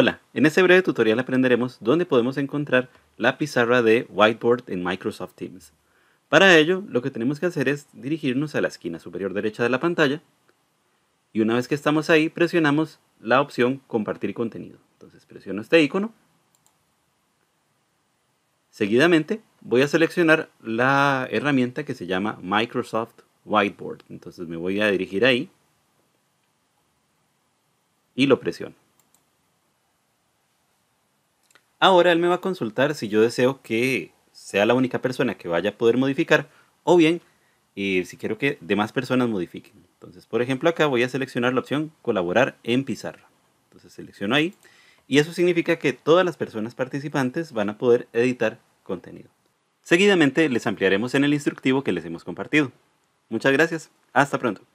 Hola, en este breve tutorial aprenderemos dónde podemos encontrar la pizarra de Whiteboard en Microsoft Teams. Para ello, lo que tenemos que hacer es dirigirnos a la esquina superior derecha de la pantalla y una vez que estamos ahí, presionamos la opción Compartir contenido. Entonces presiono este icono. Seguidamente, voy a seleccionar la herramienta que se llama Microsoft Whiteboard. Entonces me voy a dirigir ahí y lo presiono. Ahora él me va a consultar si yo deseo que sea la única persona que vaya a poder modificar o bien si quiero que demás personas modifiquen. Entonces, por ejemplo, acá voy a seleccionar la opción colaborar en pizarra. Entonces selecciono ahí y eso significa que todas las personas participantes van a poder editar contenido. Seguidamente les ampliaremos en el instructivo que les hemos compartido. Muchas gracias. Hasta pronto.